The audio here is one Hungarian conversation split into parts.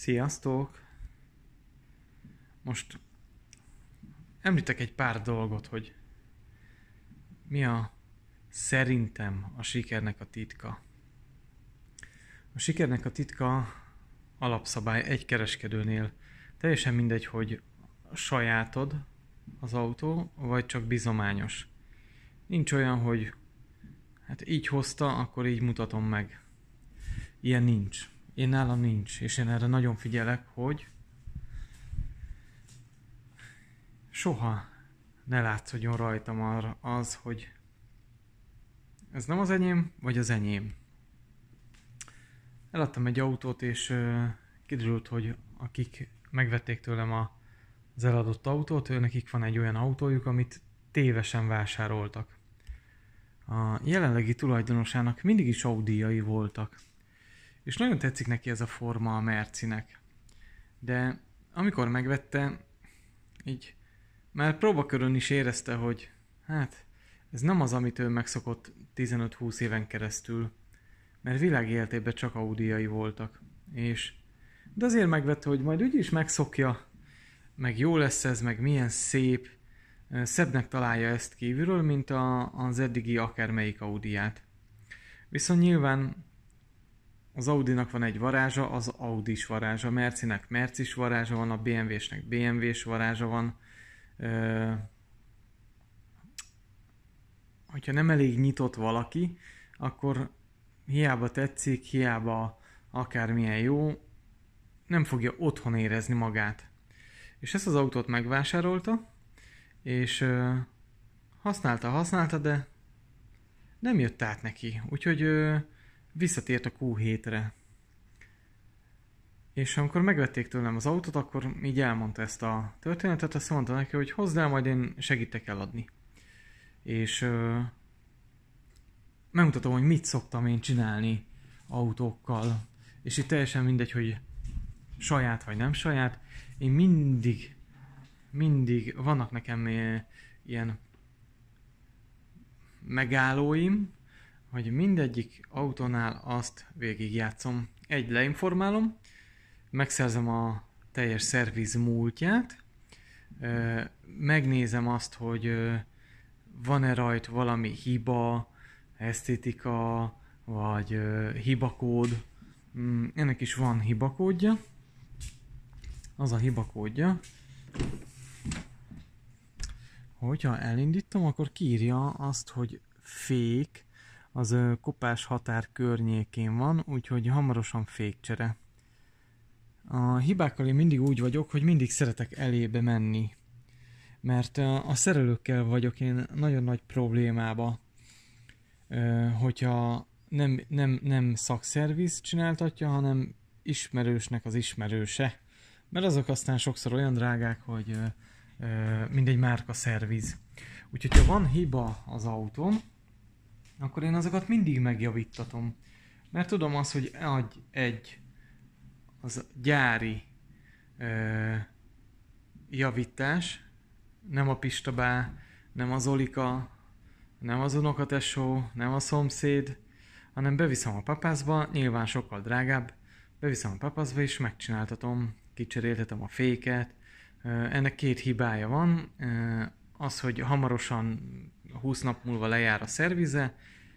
Sziasztok! Most említek egy pár dolgot, hogy mi a szerintem a sikernek a titka. A sikernek a titka alapszabály egy kereskedőnél. Teljesen mindegy, hogy sajátod az autó, vagy csak bizományos. Nincs olyan, hogy hát így hozta, akkor így mutatom meg. Ilyen nincs én nálam nincs, és én erre nagyon figyelek, hogy soha ne látszódjon rajtam arra az, hogy ez nem az enyém, vagy az enyém. Eladtam egy autót, és kiderült, hogy akik megvették tőlem a, az eladott autót, nekik van egy olyan autójuk, amit tévesen vásároltak. A jelenlegi tulajdonosának mindig is audiai voltak és nagyon tetszik neki ez a forma a Mercinek. De amikor megvette, így már próbakörön is érezte, hogy hát ez nem az, amit ő megszokott 15-20 éven keresztül, mert világ életében csak Audiai voltak. És de azért megvette, hogy majd úgyis megszokja, meg jó lesz ez, meg milyen szép, szebbnek találja ezt kívülről, mint a, az eddigi akármelyik Audiát. Viszont nyilván az Audinak van egy varázsa, az Audi is varázsa, a Mercinek is varázsa van, a BMW-snek bmw is varázsa van. Ö, hogyha nem elég nyitott valaki, akkor hiába tetszik, hiába akármilyen jó, nem fogja otthon érezni magát. És ezt az autót megvásárolta, és ö, használta, használta, de nem jött át neki. Úgyhogy ö, visszatért a Q7-re. És amikor megvették tőlem az autót, akkor így elmondta ezt a történetet, azt mondta neki, hogy hozd el, majd én segítek eladni. És ö, megmutatom, hogy mit szoktam én csinálni autókkal. És itt teljesen mindegy, hogy saját vagy nem saját. Én mindig, mindig vannak nekem eh, ilyen megállóim, hogy mindegyik autónál azt végigjátszom. Egy leinformálom, megszerzem a teljes szerviz múltját, megnézem azt, hogy van-e rajt valami hiba, esztétika, vagy hibakód. Mm, ennek is van hibakódja. Az a hibakódja, hogyha elindítom, akkor kírja azt, hogy fék, az kopás határ környékén van, úgyhogy hamarosan fékcsere. A hibákkal én mindig úgy vagyok, hogy mindig szeretek elébe menni, mert a szerelőkkel vagyok én nagyon nagy problémába, hogyha nem, nem, nem szakszerviz csináltatja, hanem ismerősnek az ismerőse. Mert azok aztán sokszor olyan drágák, hogy mindegy márka szerviz. Úgyhogy ha van hiba az autón, akkor én azokat mindig megjavítatom. Mert tudom azt, hogy egy, egy az gyári ö, javítás, nem a Pistabá, nem az Olika, nem az unokatesó, nem a szomszéd, hanem beviszem a papázba, nyilván sokkal drágább, beviszem a papázba és megcsináltatom, kicseréltetem a féket. Ennek két hibája van, az, hogy hamarosan 20 nap múlva lejár a szervize,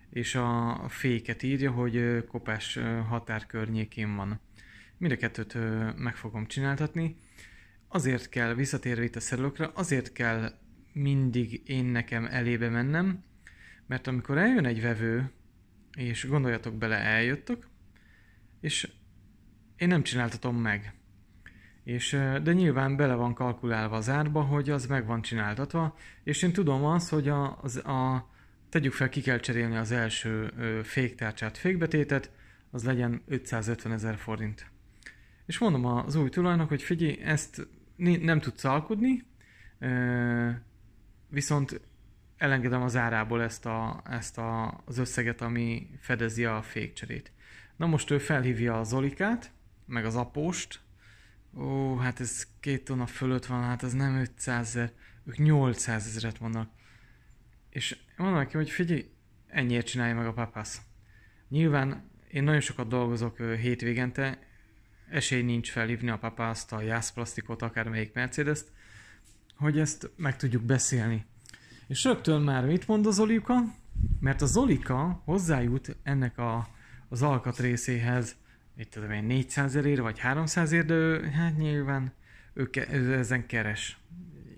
és a féket írja, hogy kopás határ környékén van. Mind a kettőt meg fogom csináltatni. Azért kell, visszatérve itt a szerelőkre, azért kell mindig én nekem elébe mennem, mert amikor eljön egy vevő, és gondoljatok bele, eljöttök, és én nem csináltatom meg. És, de nyilván bele van kalkulálva az árba, hogy az meg van csináltatva, és én tudom azt, hogy a, az, a, tegyük fel, ki kell cserélni az első féktárcsát, fékbetétet, az legyen 550 ezer forint. És mondom az új tulajnak, hogy figyelj, ezt nem tudsz alkudni, viszont elengedem az árából ezt, a, ezt a, az összeget, ami fedezi a fékcserét. Na most ő felhívja a Zolikát, meg az apóst, Ó, hát ez két tonna fölött van, hát az nem 500 ezer, ők 800 ezeret vannak. És mondom neki, hogy figyelj, ennyiért csinálja meg a papász. Nyilván én nagyon sokat dolgozok hétvégente, esély nincs felhívni a papászt, a jászplasztikot, akármelyik mercedes hogy ezt meg tudjuk beszélni. És rögtön már mit mond a Zolika? Mert a Zolika hozzájut ennek a, az alkatrészéhez mit tudom én, 400 ér vagy 300 ér, de ő, hát nyilván ő, ke- ő ezen keres.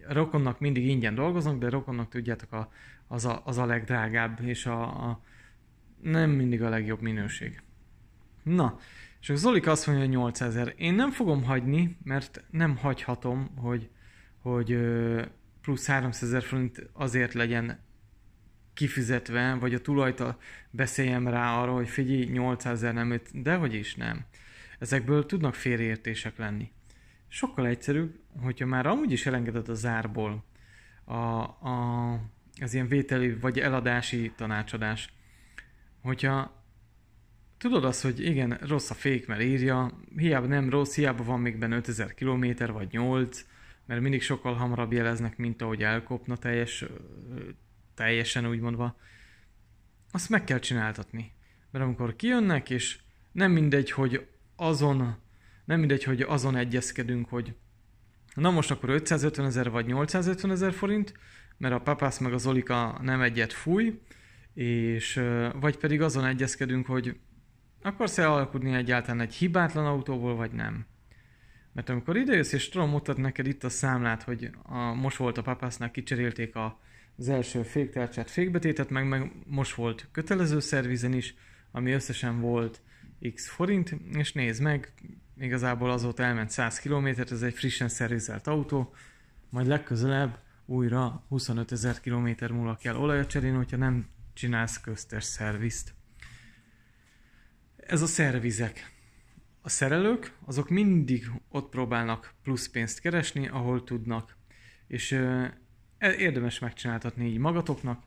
A rokonnak mindig ingyen dolgoznak, de a rokonnak tudjátok, a, az, a, az a legdrágább, és a, a nem mindig a legjobb minőség. Na, és akkor Zolik azt mondja, hogy 8000. Én nem fogom hagyni, mert nem hagyhatom, hogy, hogy plusz 300 ezer forint azért legyen kifizetve, vagy a tulajta beszéljem rá arra, hogy figyelj, 800 ezer nem, de hogy is nem. Ezekből tudnak félreértések lenni. Sokkal egyszerűbb, hogyha már amúgy is elengedett a zárból a, a, az ilyen vételi vagy eladási tanácsadás, hogyha tudod azt, hogy igen, rossz a fék, mert írja, hiába nem rossz, hiába van még benne 5000 km vagy 8, mert mindig sokkal hamarabb jeleznek, mint ahogy elkopna teljes teljesen úgy mondva, azt meg kell csináltatni. Mert amikor kijönnek, és nem mindegy, hogy azon, nem mindegy, hogy azon egyezkedünk, hogy na most akkor 550 ezer vagy 850 ezer forint, mert a papász meg az olika nem egyet fúj, és vagy pedig azon egyezkedünk, hogy akkor akarsz elalkudni egyáltalán egy hibátlan autóból, vagy nem. Mert amikor idejössz, és tudom mutat neked itt a számlát, hogy a, most volt a papásznak, kicserélték a, az első féktárcsát, fékbetétet, meg, meg most volt kötelező szervizen is, ami összesen volt x forint, és nézd meg, igazából azóta elment 100 km, ez egy frissen szervizelt autó, majd legközelebb újra 25 ezer km múlva kell olajat cserélni, hogyha nem csinálsz köztes szervizt. Ez a szervizek. A szerelők, azok mindig ott próbálnak plusz pénzt keresni, ahol tudnak. És E, érdemes megcsináltatni így magatoknak,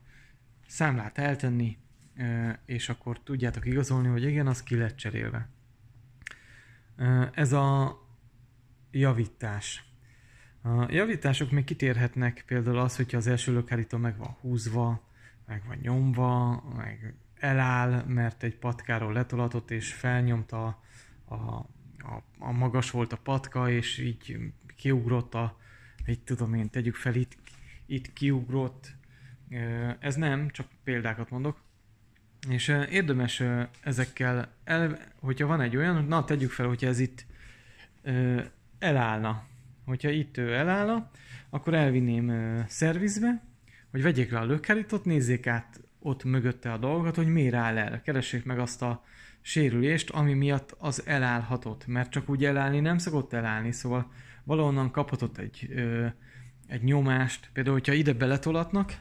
számlát eltenni, e, és akkor tudjátok igazolni, hogy igen, az ki lett cserélve. E, ez a javítás. A javítások még kitérhetnek például az, hogyha az első lökhárító meg van húzva, meg van nyomva, meg eláll, mert egy patkáról letolatott és felnyomta a, a, a magas volt a patka, és így kiugrott a, így tudom én, tegyük fel itt itt kiugrott. Ez nem, csak példákat mondok. És érdemes ezekkel, el, hogyha van egy olyan, na tegyük fel, hogyha ez itt elállna. Hogyha itt ő elállna, akkor elvinném szervizbe, hogy vegyék le a lökkelitot, nézzék át ott mögötte a dolgot, hogy miért áll el. Keressék meg azt a sérülést, ami miatt az elállhatott, mert csak úgy elállni nem szokott elállni, szóval valahonnan kaphatott egy ö, egy nyomást, például, hogyha ide beletolatnak,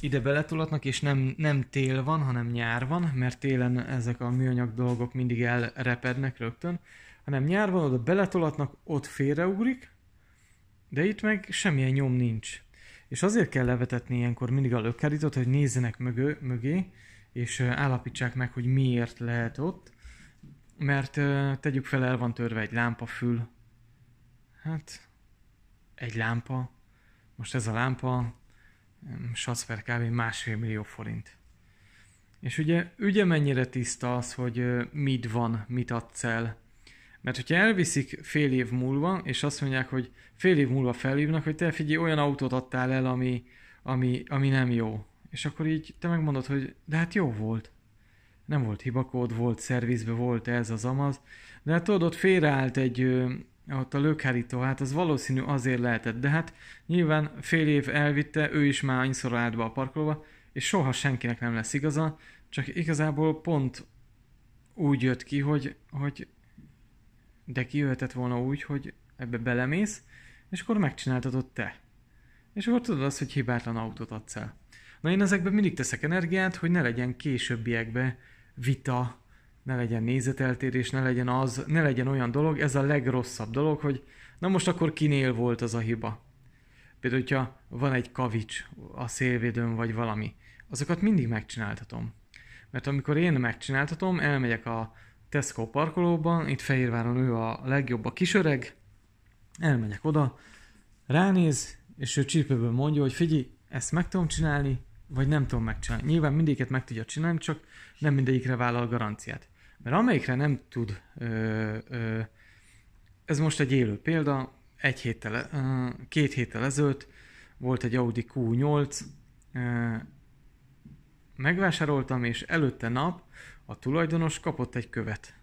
ide beletolatnak, és nem, nem tél van, hanem nyár van, mert télen ezek a műanyag dolgok mindig elrepednek rögtön, hanem nyár van, oda beletolatnak, ott félreugrik, de itt meg semmilyen nyom nincs. És azért kell levetetni ilyenkor mindig a lökkerítot, hogy nézzenek mögő, mögé, és állapítsák meg, hogy miért lehet ott, mert tegyük fel, el van törve egy lámpafül. Hát, egy lámpa, most ez a lámpa, sacfer kb. másfél millió forint. És ugye ugye mennyire tiszta az, hogy mit van, mit adsz el. Mert hogyha elviszik fél év múlva, és azt mondják, hogy fél év múlva felhívnak, hogy te figyelj, olyan autót adtál el, ami, ami, ami nem jó. És akkor így te megmondod, hogy de hát jó volt. Nem volt hibakód, volt szervizbe, volt ez az amaz. De hát tudod, ott félreállt egy, ott a lökhárító, hát az valószínű azért lehetett, de hát nyilván fél év elvitte, ő is már annyiszor állt be a parkolóba, és soha senkinek nem lesz igaza, csak igazából pont úgy jött ki, hogy, hogy de kijöhetett volna úgy, hogy ebbe belemész, és akkor megcsináltad ott te. És akkor tudod azt, hogy hibátlan autót adsz el. Na én ezekben mindig teszek energiát, hogy ne legyen későbbiekbe vita, ne legyen nézeteltérés, ne legyen az, ne legyen olyan dolog, ez a legrosszabb dolog, hogy na most akkor kinél volt az a hiba. Például, hogyha van egy kavics a szélvédőn, vagy valami, azokat mindig megcsináltatom. Mert amikor én megcsináltatom, elmegyek a Tesco parkolóban, itt Fehérváron ő a legjobb a kisöreg, elmegyek oda, ránéz, és ő csirpőből mondja, hogy figyelj, ezt meg tudom csinálni, vagy nem tudom megcsinálni. Nyilván mindéket meg tudja csinálni, csak nem mindegyikre vállal garanciát. Mert amelyikre nem tud, ez most egy élő példa, egy héttel, e, két héttel ezelőtt volt egy Audi Q8, megvásároltam, és előtte nap a tulajdonos kapott egy követ.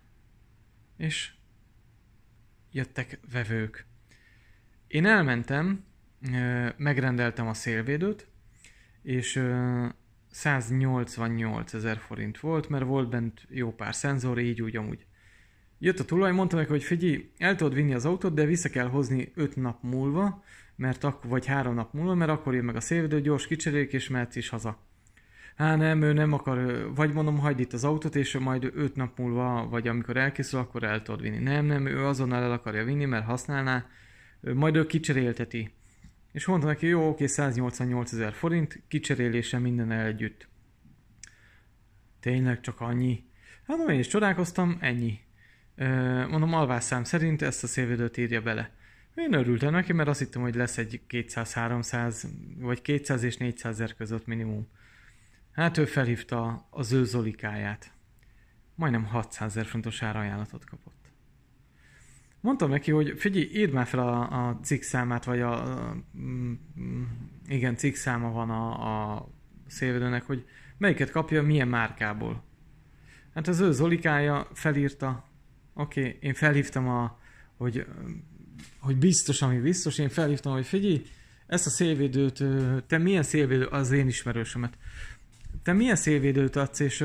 És jöttek vevők. Én elmentem, megrendeltem a szélvédőt, és 188 ezer forint volt, mert volt bent jó pár szenzor, így úgy amúgy. Jött a tulaj, mondta meg, hogy figyelj, el tudod vinni az autót, de vissza kell hozni 5 nap múlva, mert akkor vagy 3 nap múlva, mert akkor jön meg a szélvédő, gyors kicserék, és mehetsz is haza. Hát nem, ő nem akar, vagy mondom, hagyd itt az autót, és majd 5 nap múlva, vagy amikor elkészül, akkor el tudod vinni. Nem, nem, ő azonnal el akarja vinni, mert használná, majd ő kicserélteti és mondta neki, jó, oké, 188 ezer forint, kicserélése minden el együtt. Tényleg csak annyi? Hát mondom, én is csodálkoztam, ennyi. mondom, alvásszám szerint ezt a szélvédőt írja bele. Én örültem neki, mert azt hittem, hogy lesz egy 200-300, vagy 200 és 400 ezer között minimum. Hát ő felhívta az ő zolikáját. Majdnem 600 ezer fontos árajánlatot kapott mondtam neki, hogy figyelj, írd már fel a, a cikk számát, vagy a, a mm, mm, igen, cikk száma van a, a szélvedőnek, hogy melyiket kapja, milyen márkából. Hát az ő Zolikája felírta, oké, okay, én felhívtam a, hogy, hogy biztos, ami biztos, én felhívtam, hogy figyelj, ezt a szélvédőt, te milyen szélvédő, az én ismerősömet, te milyen szélvédőt adsz, és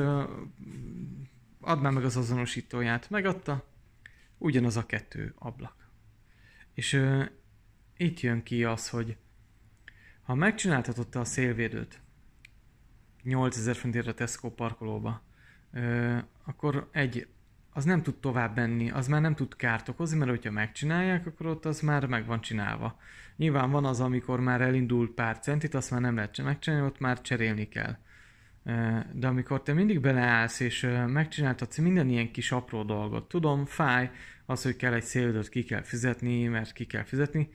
adnám meg az azonosítóját. Megadta, ugyanaz a kettő ablak. És ö, itt jön ki az, hogy ha megcsináltatotta a szélvédőt 8000 fontért a Tesco parkolóba, ö, akkor egy, az nem tud tovább menni, az már nem tud kárt okozni, mert hogyha megcsinálják, akkor ott az már meg van csinálva. Nyilván van az, amikor már elindul pár centit, azt már nem lehet megcsinálni, ott már cserélni kell. De amikor te mindig beleállsz, és megcsináltatsz minden ilyen kis apró dolgot, tudom, fáj az, hogy kell egy szélidőt ki kell fizetni, mert ki kell fizetni,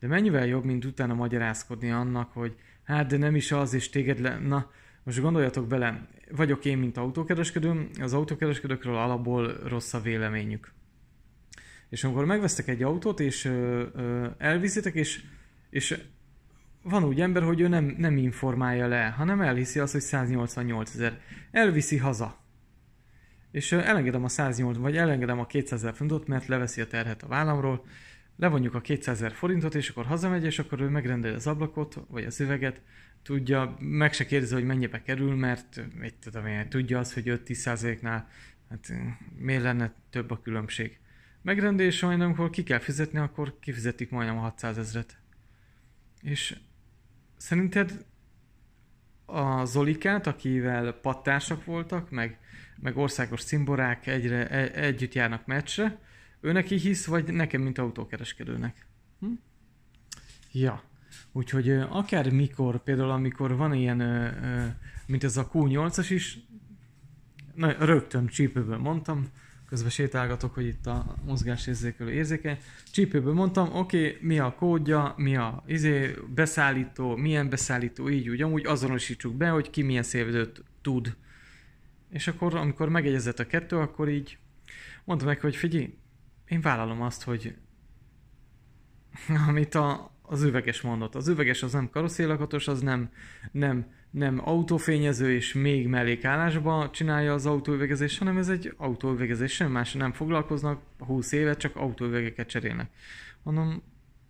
de mennyivel jobb, mint utána magyarázkodni annak, hogy hát de nem is az, és téged le... Na, most gondoljatok bele, vagyok én, mint autókereskedő, az autókereskedőkről alapból rossz a véleményük. És amikor megvesztek egy autót, és ö, ö, elviszitek, és, és van úgy ember, hogy ő nem, nem informálja le, hanem elhiszi azt, hogy 188 ezer. Elviszi haza. És elengedem a 108, vagy elengedem a 200 ezer forintot, mert leveszi a terhet a vállamról, levonjuk a 200 ezer forintot, és akkor hazamegy, és akkor ő megrendeli az ablakot, vagy az üveget, tudja, meg se kérdezi, hogy mennyibe kerül, mert mit tudom én, tudja az, hogy 5-10%-nál hát miért lenne több a különbség. Megrendelés, majd amikor ki kell fizetni, akkor kifizetik majdnem a 600 ezret. És szerinted a Zolikát, akivel pattársak voltak, meg, meg országos cimborák egyre, e, együtt járnak meccsre, ő neki hisz, vagy nekem, mint autókereskedőnek? Hm? Ja. Úgyhogy akár mikor, például amikor van ilyen, mint ez a Q8-as is, na, rögtön csípőből mondtam, közben sétálgatok, hogy itt a érzékelő érzékeny. Csípőből mondtam, oké, okay, mi a kódja, mi a izé, beszállító, milyen beszállító, így úgy, amúgy azonosítsuk be, hogy ki milyen szélvezőt tud. És akkor, amikor megegyezett a kettő, akkor így mondtam meg hogy figyelj, én vállalom azt, hogy amit a, az üveges mondott. Az üveges az nem karosszélakatos, az nem, nem nem autófényező és még mellékállásban csinálja az autóüvegezést, hanem ez egy autóüvegezés, sem más nem foglalkoznak, 20 éve csak autóüvegeket cserélnek. Mondom,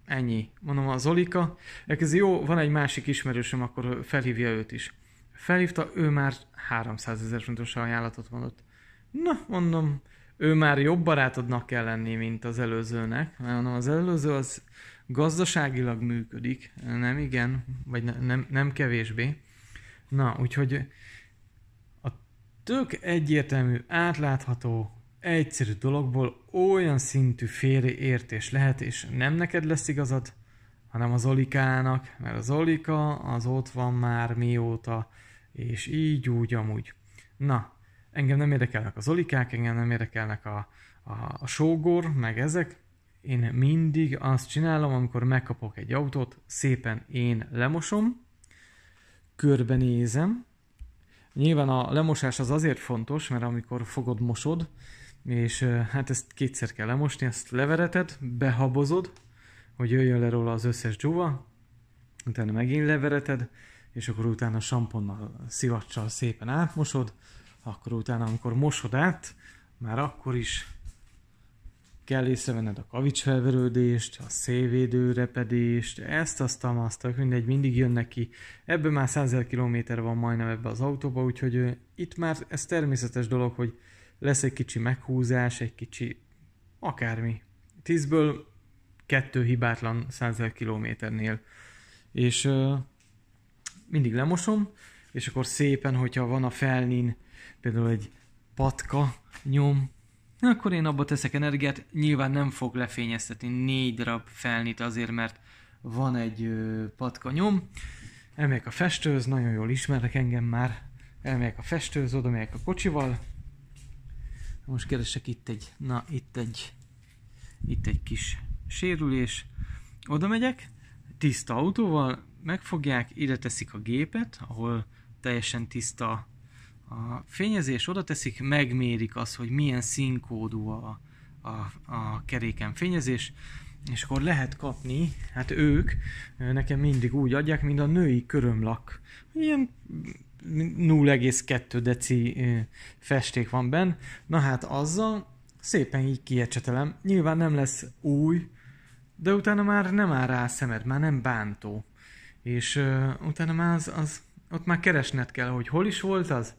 ennyi. Mondom, a Zolika. ez jó, van egy másik ismerősöm, akkor felhívja őt is. Felhívta, ő már 300 ezer fontos ajánlatot mondott. Na, mondom, ő már jobb barátodnak kell lenni, mint az előzőnek. Mert mondom, az előző az gazdaságilag működik, nem igen, vagy ne, nem, nem kevésbé. Na, úgyhogy a tök egyértelmű, átlátható, egyszerű dologból olyan szintű félreértés lehet, és nem neked lesz igazad, hanem az Olikának, mert az Olika az ott van már mióta, és így úgy amúgy. Na, engem nem érdekelnek az Olikák, engem nem érdekelnek a, a, a sógor, meg ezek. Én mindig azt csinálom, amikor megkapok egy autót, szépen én lemosom, körbenézem. Nyilván a lemosás az azért fontos, mert amikor fogod, mosod, és hát ezt kétszer kell lemosni, ezt levereted, behabozod, hogy jöjjön le róla az összes dzsúva, utána megint levereted, és akkor utána samponnal, szivacsal szépen átmosod, akkor utána, amikor mosod át, már akkor is kell észrevenned a kavicsfelverődést, a szélvédőrepedést, repedést, ezt, azt, azt, mindegy, mindig jön neki. Ebből már 100 kilométer van majdnem ebbe az autóba, úgyhogy itt már ez természetes dolog, hogy lesz egy kicsi meghúzás, egy kicsi akármi. Tízből kettő hibátlan 100 kilométernél. És uh, mindig lemosom, és akkor szépen, hogyha van a felnin például egy patka nyom, akkor én abba teszek energiát, nyilván nem fog lefényeztetni négy darab felnit azért, mert van egy ö, patka nyom, elmegyek a festőz nagyon jól ismernek engem már, elmegyek a festőz oda megyek a kocsival, most keresek itt egy, na itt egy, itt egy kis sérülés, oda megyek, tiszta autóval, megfogják, ide teszik a gépet, ahol teljesen tiszta a fényezés oda teszik, megmérik az, hogy milyen színkódú a, a, a keréken fényezés, és akkor lehet kapni, hát ők nekem mindig úgy adják, mint a női körömlak. Ilyen 0,2 deci festék van benne. Na hát azzal szépen így kiecsetelem. Nyilván nem lesz új, de utána már nem áll rá a szemed, már nem bántó. És uh, utána már az, az, ott már keresned kell, hogy hol is volt az,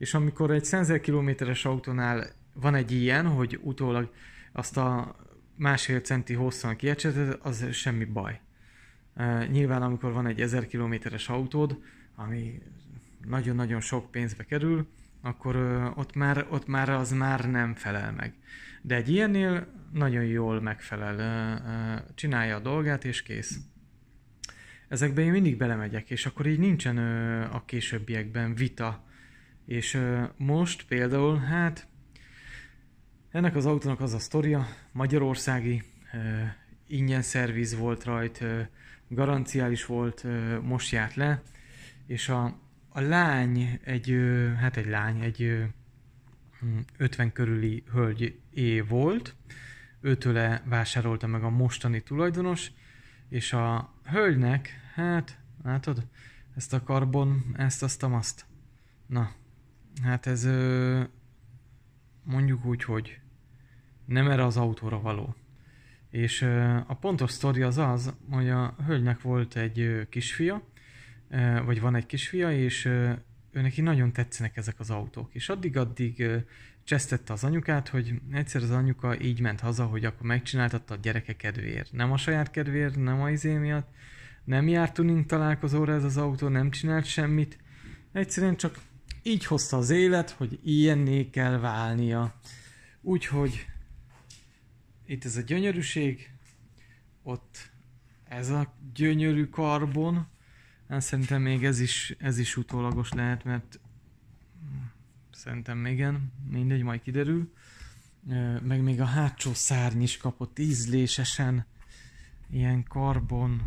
és amikor egy 100 kilométeres autónál van egy ilyen, hogy utólag azt a másfél centi hosszan kiecseted, az semmi baj. Nyilván, amikor van egy 1000 kilométeres autód, ami nagyon-nagyon sok pénzbe kerül, akkor ott már, ott már az már nem felel meg. De egy ilyennél nagyon jól megfelel, csinálja a dolgát és kész. Ezekbe én mindig belemegyek, és akkor így nincsen a későbbiekben vita, és most például, hát ennek az autónak az a sztoria, magyarországi, ingyen szerviz volt rajt, garanciális volt, most járt le, és a, a lány, egy, hát egy lány, egy 50 mm, körüli é volt, őtőle vásárolta meg a mostani tulajdonos, és a hölgynek, hát látod, ezt a karbon, ezt, azt, azt. Na, Hát ez mondjuk úgy, hogy nem erre az autóra való. És a pontos sztori az az, hogy a hölgynek volt egy kisfia, vagy van egy kisfia, és ő neki nagyon tetszenek ezek az autók. És addig-addig csesztette az anyukát, hogy egyszer az anyuka így ment haza, hogy akkor megcsináltatta a gyereke kedvéért. Nem a saját kedvéért, nem a izé miatt, nem járt tuning találkozóra ez az autó, nem csinált semmit. Egyszerűen csak így hozta az élet, hogy ilyenné kell válnia. Úgyhogy itt ez a gyönyörűség, ott ez a gyönyörű karbon, én hát szerintem még ez is, ez is utólagos lehet, mert szerintem igen, mindegy, majd kiderül. Meg még a hátsó szárny is kapott ízlésesen ilyen karbon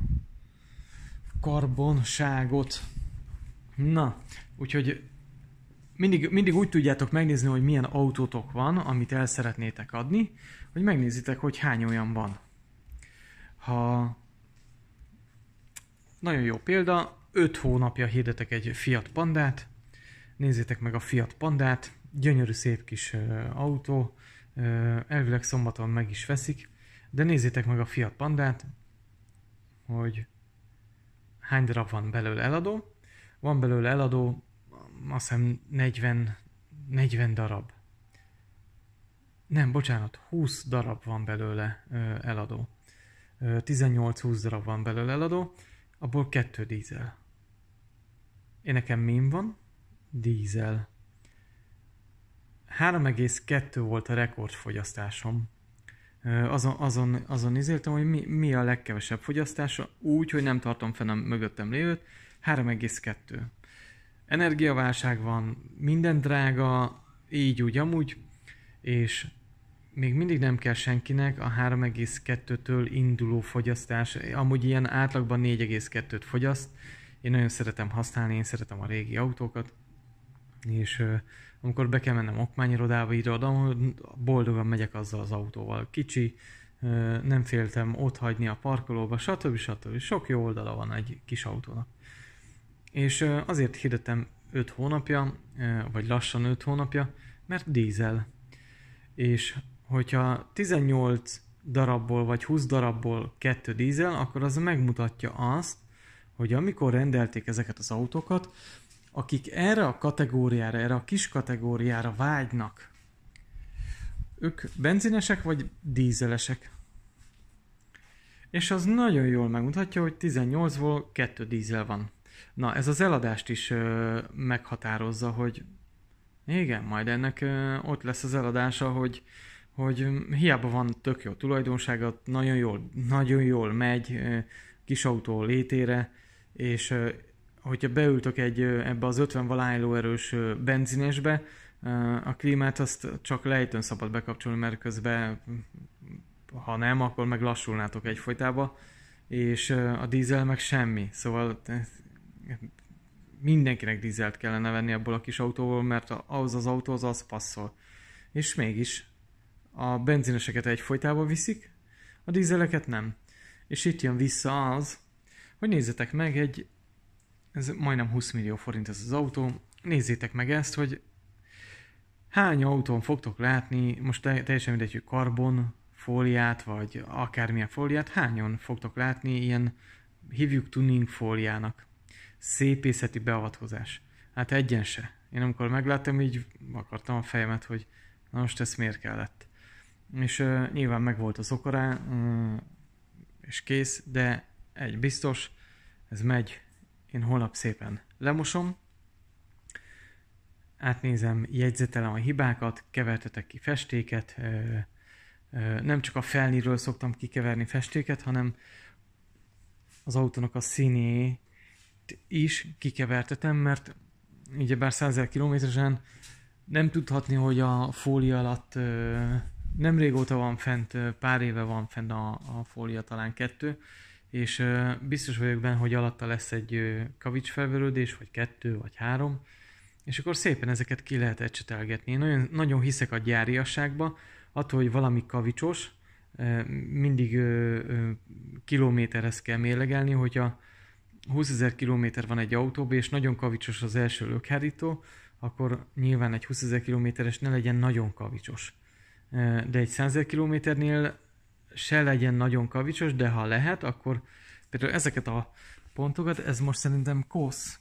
karbonságot. Na, úgyhogy mindig, mindig úgy tudjátok megnézni, hogy milyen autótok van, amit el szeretnétek adni, hogy megnézitek, hogy hány olyan van. Ha nagyon jó példa, 5 hónapja hirdetek egy Fiat Pandát, nézzétek meg a Fiat Pandát, gyönyörű szép kis autó, elvileg szombaton meg is veszik, de nézzétek meg a Fiat Pandát, hogy hány darab van belőle eladó. Van belőle eladó azt hiszem 40, 40 darab. Nem, bocsánat, 20 darab van belőle eladó. 18-20 darab van belőle eladó, abból kettő dízel. Én nekem min van? Dízel. 3,2 volt a rekordfogyasztásom. Azon, azon, azon izéltem, hogy mi, mi a legkevesebb fogyasztása, úgy, hogy nem tartom fenn a mögöttem lévőt energiaválság van, minden drága, így úgy amúgy, és még mindig nem kell senkinek a 3,2-től induló fogyasztás, amúgy ilyen átlagban 4,2-t fogyaszt, én nagyon szeretem használni, én szeretem a régi autókat, és uh, amikor be kell mennem okmányirodába, ide oda, boldogan megyek azzal az autóval. Kicsi, uh, nem féltem ott hagyni a parkolóba, stb. stb. Sok jó oldala van egy kis autónak. És azért hirdetem 5 hónapja, vagy lassan 5 hónapja, mert dízel. És hogyha 18 darabból vagy 20 darabból 2 dízel, akkor az megmutatja azt, hogy amikor rendelték ezeket az autókat, akik erre a kategóriára, erre a kis kategóriára vágynak, ők benzinesek vagy dízelesek? És az nagyon jól megmutatja, hogy 18-ból 2 dízel van. Na, ez az eladást is ö, meghatározza, hogy igen, majd ennek ö, ott lesz az eladása, hogy hogy hiába van tök jó tulajdonsága, nagyon jól, nagyon jól megy kis autó létére, és hogyha beültök egy ebbe az 50 erős ö, benzinesbe, a klímát azt csak lejtőn szabad bekapcsolni, mert közben ha nem, akkor meg lassulnátok egyfolytába, és a dízel meg semmi, szóval mindenkinek dízelt kellene venni abból a kis autóból, mert ahhoz az autóhoz az passzol. És mégis a benzineseket egyfolytában viszik, a dízeleket nem. És itt jön vissza az, hogy nézzetek meg egy, ez majdnem 20 millió forint ez az autó, nézzétek meg ezt, hogy hány autón fogtok látni, most teljesen mindegy, hogy karbon, fóliát, vagy akármilyen fóliát, hányon fogtok látni ilyen hívjuk tuning fóliának szépészeti beavatkozás. Hát egyen se. Én amikor megláttam, így akartam a fejemet, hogy na most ez miért kellett. És uh, nyilván megvolt az oka uh, mm, és kész, de egy biztos, ez megy, én holnap szépen lemosom, átnézem, jegyzetelem a hibákat, kevertetek ki festéket, uh, uh, nem csak a felniről szoktam kikeverni festéket, hanem az autónak a színé is kikevertetem, mert ugyebár 100 000 kilométeresen nem tudhatni, hogy a fólia alatt nem régóta van fent, pár éve van fent a, a fólia, talán kettő, és biztos vagyok benne, hogy alatta lesz egy kavics felvörődés, vagy kettő, vagy három, és akkor szépen ezeket ki lehet ecsetelgetni. Én nagyon, nagyon hiszek a gyáriasságba, attól, hogy valami kavicsos, mindig kilométerhez kell mérlegelni, hogyha 20 ezer kilométer van egy autóban, és nagyon kavicsos az első lökhárító, akkor nyilván egy 20 ezer kilométeres ne legyen nagyon kavicsos. De egy 100 ezer kilométernél se legyen nagyon kavicsos, de ha lehet, akkor például ezeket a pontokat, ez most szerintem kosz,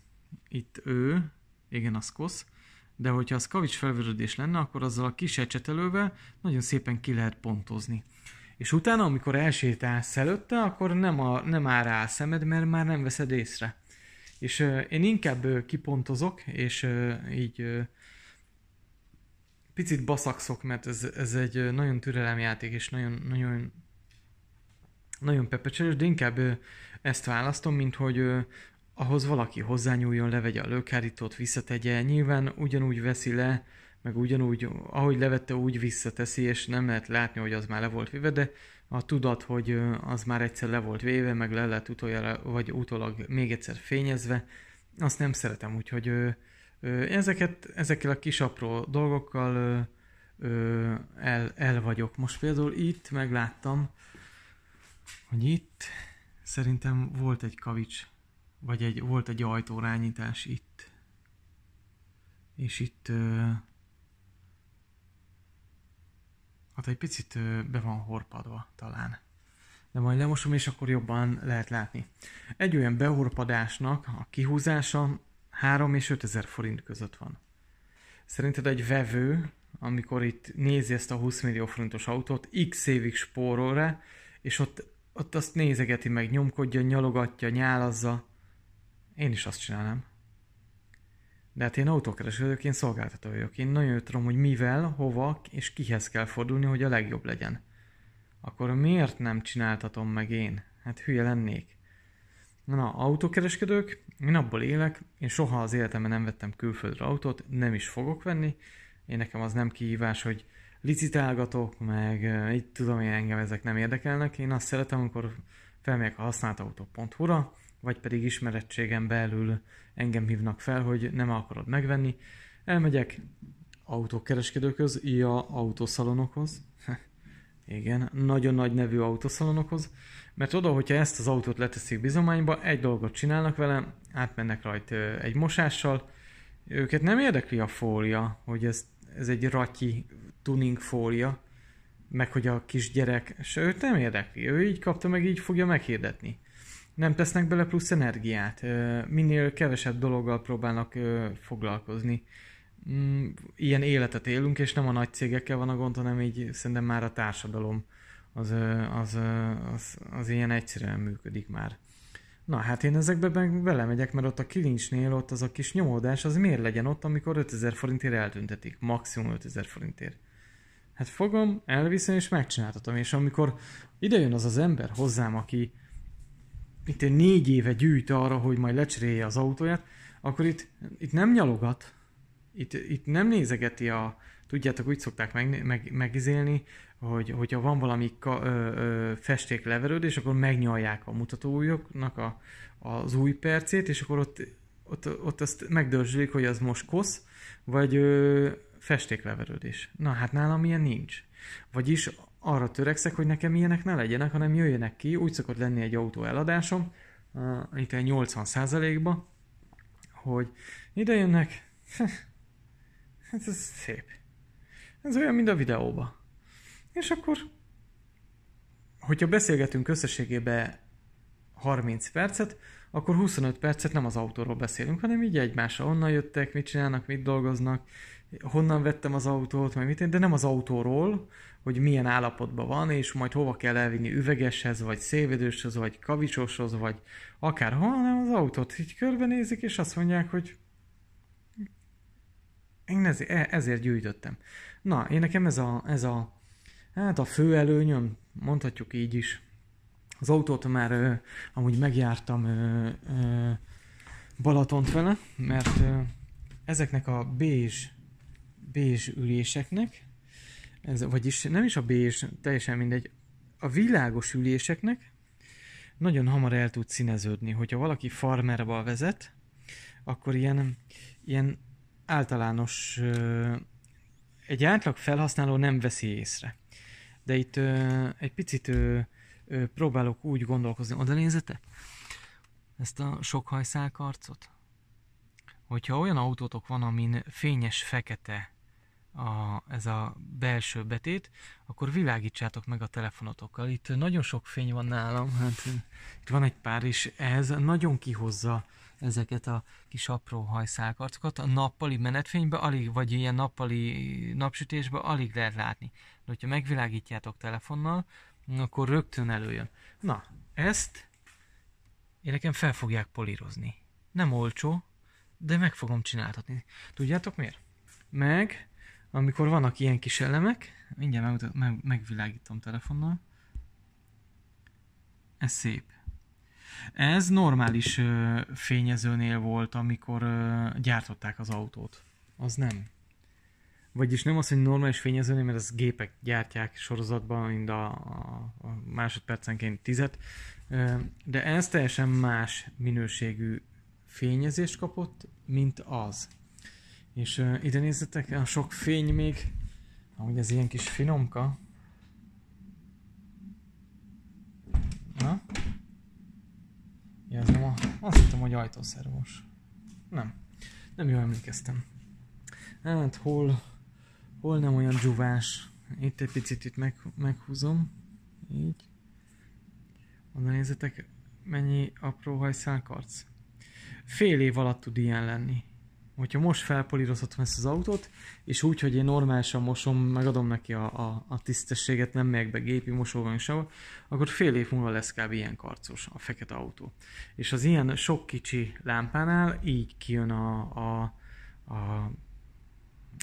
itt ő, igen, az kosz, de hogyha az kavics felvörödés lenne, akkor azzal a kis ecsetelővel nagyon szépen ki lehet pontozni. És utána, amikor elsétálsz előtte, akkor nem, a, nem áll rá a szemed, mert már nem veszed észre. És ö, én inkább ö, kipontozok, és ö, így ö, picit baszakszok, mert ez, ez egy nagyon türelemjáték, és nagyon, nagyon, nagyon pepecsenős, de inkább ö, ezt választom, mint hogy ö, ahhoz valaki hozzányúljon, levegye a lőkárítót, visszategye. Nyilván ugyanúgy veszi le, meg ugyanúgy, ahogy levette, úgy visszateszi, és nem lehet látni, hogy az már le volt véve, de a tudat, hogy az már egyszer le volt véve, meg le lett utoljára, vagy utólag még egyszer fényezve, azt nem szeretem, úgyhogy ö, ö, ezeket, ezekkel a kis apró dolgokkal ö, ö, el, el vagyok. Most például itt megláttam, hogy itt szerintem volt egy kavics, vagy egy, volt egy ajtórányítás itt. És itt ö, hát egy picit be van horpadva talán. De majd lemosom, és akkor jobban lehet látni. Egy olyan behorpadásnak a kihúzása 3 és 5 ezer forint között van. Szerinted egy vevő, amikor itt nézi ezt a 20 millió forintos autót, x évig spórol rá, és ott, ott azt nézegeti meg, nyomkodja, nyalogatja, nyálazza. Én is azt csinálnám. De hát én vagyok, én szolgáltató vagyok. Én nagyon tudom, hogy mivel, hova és kihez kell fordulni, hogy a legjobb legyen. Akkor miért nem csináltatom meg én? Hát hülye lennék. Na, autókereskedők, én abból élek, én soha az életemben nem vettem külföldre autót, nem is fogok venni. Én nekem az nem kihívás, hogy licitálgatok, meg itt tudom, hogy engem ezek nem érdekelnek. Én azt szeretem, amikor felmegyek a használtautó.hu-ra, vagy pedig ismerettségem belül engem hívnak fel, hogy nem akarod megvenni. Elmegyek autókereskedőköz, ja, autószalonokhoz, igen, nagyon nagy nevű autószalonokhoz, mert oda, hogyha ezt az autót leteszik bizományba, egy dolgot csinálnak vele, átmennek rajta egy mosással, őket nem érdekli a fólia, hogy ez, ez egy ratyi tuning fólia, meg hogy a kisgyerek, sőt őt nem érdekli, ő így kapta, meg így fogja meghirdetni nem tesznek bele plusz energiát, minél kevesebb dologgal próbálnak foglalkozni. Mm, ilyen életet élünk, és nem a nagy cégekkel van a gond, hanem így szerintem már a társadalom az, az, az, az ilyen egyszerűen működik már. Na hát én ezekbe meg belemegyek, mert ott a kilincsnél ott az a kis nyomódás, az miért legyen ott, amikor 5000 forintért eltüntetik? Maximum 5000 forintért. Hát fogom, elviszem és megcsináltatom, és amikor idejön az az ember hozzám, aki itt négy éve gyűjt arra, hogy majd lecserélje az autóját, akkor itt, itt nem nyalogat, itt, itt nem nézegeti a, tudjátok, úgy szokták meg, meg, megizélni, hogy, hogyha van valami ka, ö, ö, festék leverődés, akkor megnyalják a mutatóujjoknak a, az új percét, és akkor ott, ott, ott azt megdörzsülik, hogy az most kosz, vagy ö, festékleverődés. Na hát nálam ilyen nincs. Vagyis arra törekszek, hogy nekem ilyenek ne legyenek, hanem jöjjenek ki, úgy szokott lenni egy autó eladásom, uh, itt 80%-ba, hogy ide jönnek, hát ez szép. Ez olyan, mint a videóba. És akkor, hogyha beszélgetünk összességében 30 percet, akkor 25 percet nem az autóról beszélünk, hanem így egymásra, honnan jöttek, mit csinálnak, mit dolgoznak, honnan vettem az autót, meg mit, de nem az autóról, hogy milyen állapotban van, és majd hova kell elvinni üvegeshez, vagy szélvédőshez, vagy kavicsoshoz, vagy akárhol, hanem az autót így körbenézik, és azt mondják, hogy én ezért, e, ezért gyűjtöttem. Na, én nekem ez a, ez a, hát a fő előnyöm, mondhatjuk így is. Az autót már ö, amúgy megjártam ö, ö, Balatont vele, mert ö, ezeknek a bézs, bézs üléseknek, ez, vagyis nem is a bés, teljesen mindegy, a világos üléseknek nagyon hamar el tud színeződni. Hogyha valaki farmerba vezet, akkor ilyen, ilyen általános, egy átlag felhasználó nem veszi észre. De itt egy picit próbálok úgy gondolkozni. Oda nézete? Ezt a sok hajszálkarcot? Hogyha olyan autótok van, amin fényes fekete a, ez a belső betét, akkor világítsátok meg a telefonotokkal. Itt nagyon sok fény van nálam, hát itt van egy pár, is, ez nagyon kihozza ezeket a kis apró hajszálkarcokat. A nappali menetfénybe alig, vagy ilyen nappali napsütésbe alig lehet látni. De hogyha megvilágítjátok telefonnal, akkor rögtön előjön. Na, ezt én nekem fel fogják polírozni. Nem olcsó, de meg fogom csináltatni. Tudjátok miért? Meg amikor vannak ilyen kis elemek, mindjárt meg, megvilágítom telefonnal, ez szép. Ez normális ö, fényezőnél volt, amikor ö, gyártották az autót. Az nem. Vagyis nem az, hogy normális fényezőnél, mert az gépek gyártják sorozatban, mind a, a, a másodpercenként tizet, ö, de ez teljesen más minőségű fényezést kapott, mint az. És uh, ide nézzetek, a sok fény még, amúgy ez ilyen kis finomka. Na? Ja, ez nem a... Azt hittem, hogy ajtószervos. Nem. Nem jól emlékeztem. Hát hol... Hol nem olyan dzsuvás. Itt egy picit itt meg, meghúzom. Így. Oda nézzetek, mennyi apró hajszálkarc. Fél év alatt tud ilyen lenni hogyha most felpolírozhatom ezt az autót, és úgy, hogy én normálisan mosom, megadom neki a, a, a tisztességet, nem megyek be gépi mosóban sehol, akkor fél év múlva lesz kb. ilyen karcos a fekete autó. És az ilyen sok kicsi lámpánál így kijön a, a, a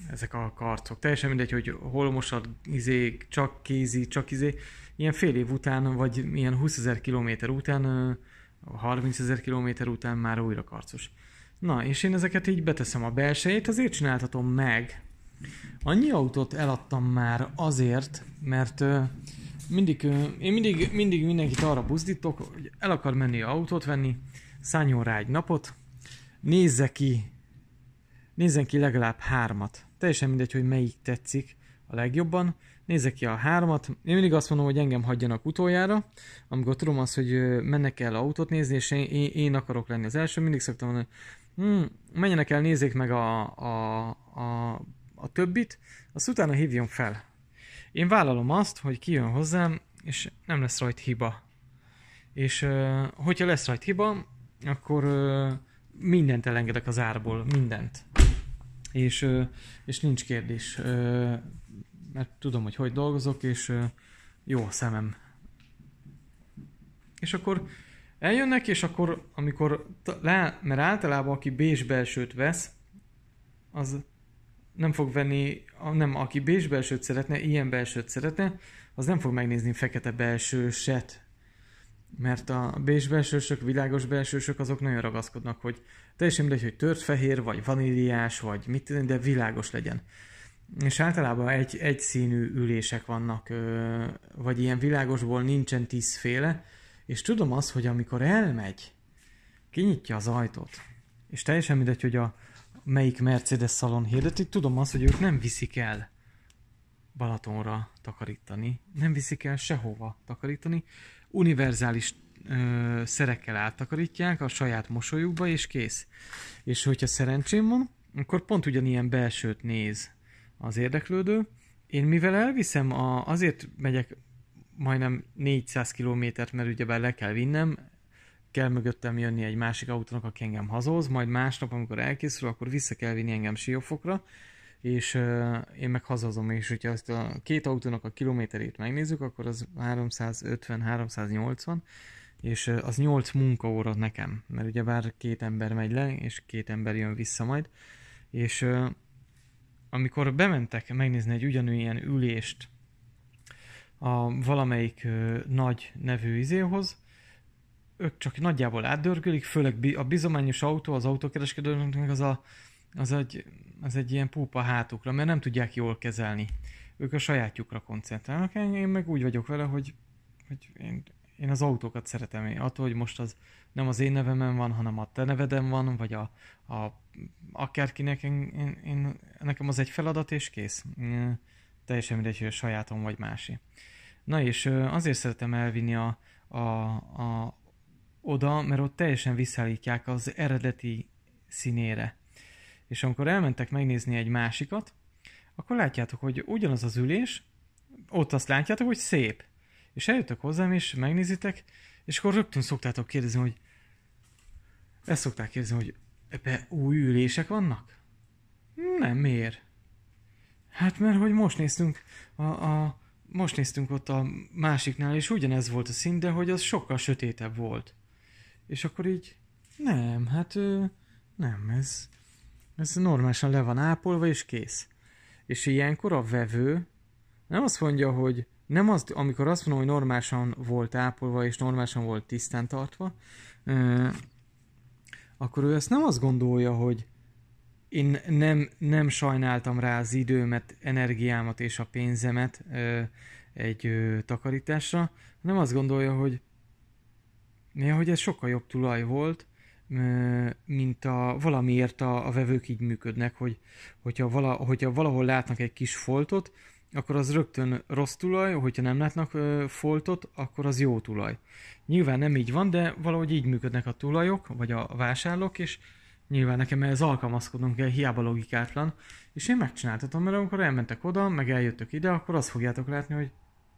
ezek a karcok. Teljesen mindegy, hogy hol mosad, izé, csak kézi, csak izé. Ilyen fél év után, vagy ilyen 20 ezer kilométer után, 30 ezer kilométer után már újra karcos. Na, és én ezeket így beteszem a belsejét, azért csináltatom meg. Annyi autót eladtam már azért, mert mindig, én mindig, mindig mindenkit arra buzdítok, hogy el akar menni autót venni, szálljon rá egy napot, nézze ki, nézzen ki legalább hármat. Teljesen mindegy, hogy melyik tetszik a legjobban. Nézze ki a hármat. Én mindig azt mondom, hogy engem hagyjanak utoljára, amikor tudom azt, hogy mennek el autót nézni, és én, én akarok lenni az első, mindig szoktam mondani, hmm, menjenek el, nézzék meg a, a, a, a többit, azt utána hívjon fel. Én vállalom azt, hogy kijön hozzám, és nem lesz rajt hiba. És hogyha lesz rajt hiba, akkor mindent elengedek az árból, mindent. És, és nincs kérdés, mert tudom, hogy hogy dolgozok, és jó a szemem. És akkor Eljönnek, és akkor, amikor le, mert általában aki bézs belsőt vesz, az nem fog venni, nem, aki bézs belsőt szeretne, ilyen belsőt szeretne, az nem fog megnézni fekete belsőset. Mert a bézs belsősök, világos belsősök, azok nagyon ragaszkodnak, hogy teljesen mindegy, hogy tört fehér, vagy vaníliás, vagy mit, de világos legyen. És általában egy, egy színű ülések vannak, vagy ilyen világosból nincsen tízféle, és tudom azt, hogy amikor elmegy, kinyitja az ajtót, és teljesen mindegy, hogy a melyik Mercedes szalon hirdeti, tudom azt, hogy ők nem viszik el Balatonra takarítani, nem viszik el sehova takarítani, univerzális ö, szerekkel áttakarítják a saját mosolyukba, és kész. És hogyha szerencsém van, akkor pont ugyanilyen belsőt néz az érdeklődő. Én mivel elviszem, a, azért megyek majdnem 400 kilométert, mert ugye le kell vinnem, kell mögöttem jönni egy másik autónak, aki engem hazahoz, majd másnap, amikor elkészül, akkor vissza kell vinni engem Siófokra, és uh, én meg hazazom, és hogyha azt a két autónak a kilométerét megnézzük, akkor az 350-380, és uh, az 8 munkaóra nekem, mert ugye bár két ember megy le, és két ember jön vissza majd, és uh, amikor bementek megnézni egy ugyanilyen ülést, a valamelyik ö, nagy nevű izéhoz, ők csak nagyjából átdörgölik, főleg a bizományos autó, az autókereskedőnek az, a, az, egy, az egy ilyen púpa hátukra, mert nem tudják jól kezelni. Ők a sajátjukra koncentrálnak, én meg úgy vagyok vele, hogy, hogy én, én az autókat szeretem, én attól, hogy most az nem az én nevemen van, hanem a te neveden van, vagy a, a akárkinek, én, én, én, nekem az egy feladat, és kész teljesen mindegy, hogy a sajátom vagy másé. Na és azért szeretem elvinni a, a, a oda, mert ott teljesen visszaállítják az eredeti színére. És amikor elmentek megnézni egy másikat, akkor látjátok, hogy ugyanaz az ülés, ott azt látjátok, hogy szép. És eljöttök hozzám, és megnézitek, és akkor rögtön szoktátok kérdezni, hogy ezt szokták kérdezni, hogy ebbe új ülések vannak? Nem, miért? Hát mert hogy most néztünk a, a most néztünk ott a másiknál, és ugyanez volt a szín, de hogy az sokkal sötétebb volt. És akkor így, nem, hát nem, ez, ez normálisan le van ápolva, és kész. És ilyenkor a vevő nem azt mondja, hogy nem az, amikor azt mondom, hogy normálisan volt ápolva, és normálisan volt tisztán tartva, euh, akkor ő ezt nem azt gondolja, hogy én nem, nem sajnáltam rá az időmet, energiámat és a pénzemet ö, egy ö, takarításra, nem azt gondolja, hogy, néha hogy ez sokkal jobb tulaj volt, mint a, valamiért a, a vevők így működnek, hogy, hogyha, vala, hogyha valahol látnak egy kis foltot, akkor az rögtön rossz tulaj, hogyha nem látnak ö, foltot, akkor az jó tulaj. Nyilván nem így van, de valahogy így működnek a tulajok, vagy a vásárlók, és Nyilván nekem ez alkalmazkodnom kell, hiába logikátlan, és én megcsináltatom, mert amikor elmentek oda, meg eljöttök ide, akkor azt fogjátok látni, hogy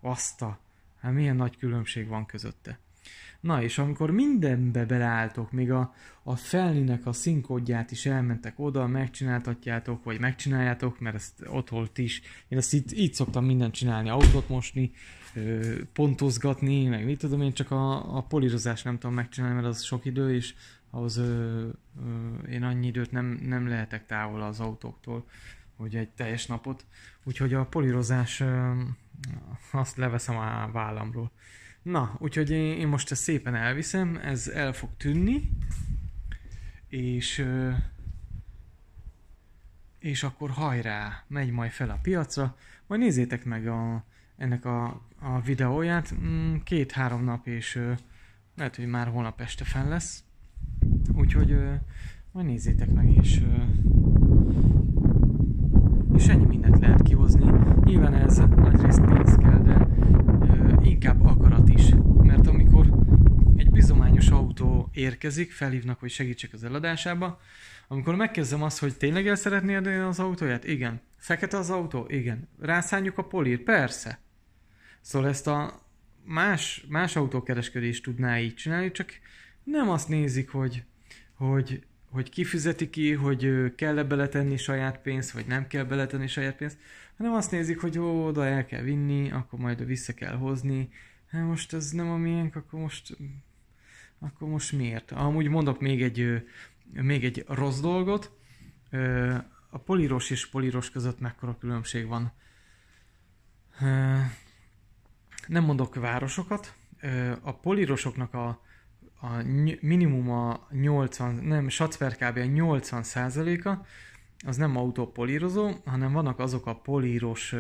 azt a, hát milyen nagy különbség van közötte. Na és amikor mindenbe beleálltok, még a, a felnőnek a szinkodját is elmentek oda, megcsináltatjátok, vagy megcsináljátok, mert ezt otthon is, én ezt itt, így szoktam mindent csinálni, autót mosni, pontozgatni, meg mit tudom én, csak a, a polírozás nem tudom megcsinálni, mert az sok idő, és ahhoz ö, ö, én annyi időt nem, nem lehetek távol az autóktól, hogy egy teljes napot. Úgyhogy a polírozás ö, azt leveszem a vállamról. Na, úgyhogy én, én most ezt szépen elviszem, ez el fog tűnni, és ö, és akkor hajrá, megy majd fel a piacra, majd nézzétek meg a, ennek a, a videóját, mm, két-három nap, és ö, lehet, hogy már holnap este fenn lesz. Úgyhogy majd nézzétek meg, és, és ennyi mindent lehet kihozni. Nyilván ez nagyrészt pénz kell, de inkább akarat is. Mert amikor egy bizományos autó érkezik, felhívnak, hogy segítsek az eladásába, amikor megkezdem azt, hogy tényleg el szeretné az autóját? Igen. Fekete az autó? Igen. rászálljuk a polír? Persze. Szóval ezt a más, más autókereskedés tudná így csinálni, csak nem azt nézik, hogy, hogy, hogy kifizeti ki, hogy kell-e beletenni saját pénzt, vagy nem kell beletenni saját pénzt, hanem azt nézik, hogy ó, oda el kell vinni, akkor majd vissza kell hozni. Hát most ez nem a miénk, akkor most, akkor most miért? Amúgy mondok még egy, még egy rossz dolgot. A políros és políros között mekkora különbség van. Nem mondok városokat. A polírosoknak a, a minimum a 80, nem, sac kb. a 80%-a az nem autopolírozó, hanem vannak azok a políros ö,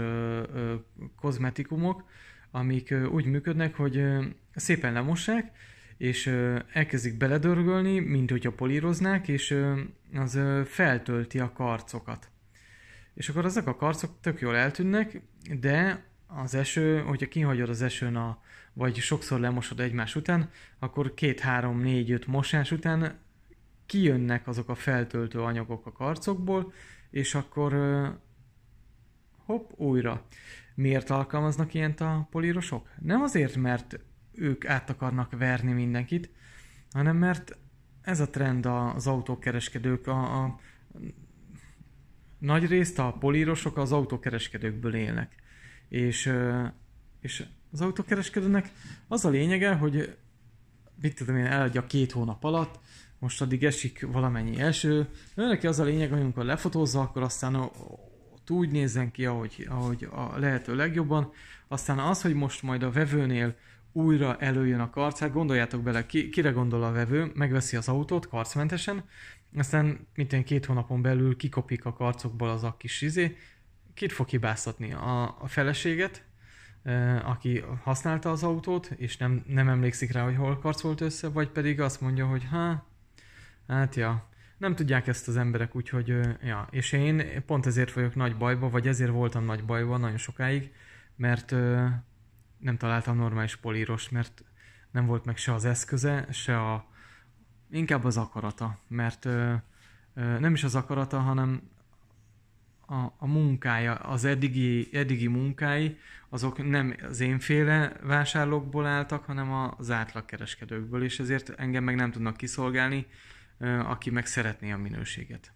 ö, kozmetikumok, amik ö, úgy működnek, hogy ö, szépen lemossák, és ö, elkezdik beledörgölni, mint hogyha políroznák, és ö, az ö, feltölti a karcokat. És akkor ezek a karcok tök jól eltűnnek, de az eső, hogyha kihagyod az esőn a, vagy sokszor lemosod egymás után, akkor két, három, négy, öt mosás után kijönnek azok a feltöltő anyagok a karcokból, és akkor hopp, újra. Miért alkalmaznak ilyent a polírosok? Nem azért, mert ők át akarnak verni mindenkit, hanem mert ez a trend az autókereskedők, a, a nagy részt a polírosok az autókereskedőkből élnek. És, és az autókereskedőnek az a lényege, hogy mit tudom én, eladja két hónap alatt, most addig esik valamennyi eső. Önnek neki az a lényeg, hogy amikor lefotózza, akkor aztán ott úgy nézzen ki, ahogy, ahogy a lehető legjobban. Aztán az, hogy most majd a vevőnél újra előjön a karc, hát gondoljátok bele, ki, kire gondol a vevő, megveszi az autót karcmentesen, aztán minden két hónapon belül kikopik a karcokból az a kis izé, kit fog hibáztatni? A, a feleséget, aki használta az autót, és nem, nem emlékszik rá, hogy hol karcolt össze, vagy pedig azt mondja, hogy ha, hát ja, nem tudják ezt az emberek, úgyhogy, ja, és én pont ezért vagyok nagy bajba, vagy ezért voltam nagy bajba nagyon sokáig, mert nem találtam normális políros, mert nem volt meg se az eszköze, se a, inkább az akarata, mert nem is az akarata, hanem a, a munkája, az eddigi, eddigi munkái, azok nem az énféle vásárlókból álltak, hanem az átlagkereskedőkből, és ezért engem meg nem tudnak kiszolgálni, aki meg szeretné a minőséget.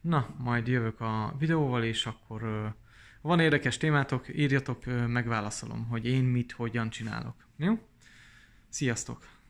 Na, majd jövök a videóval, és akkor van érdekes témátok, írjatok, megválaszolom, hogy én mit, hogyan csinálok. Jó? Sziasztok!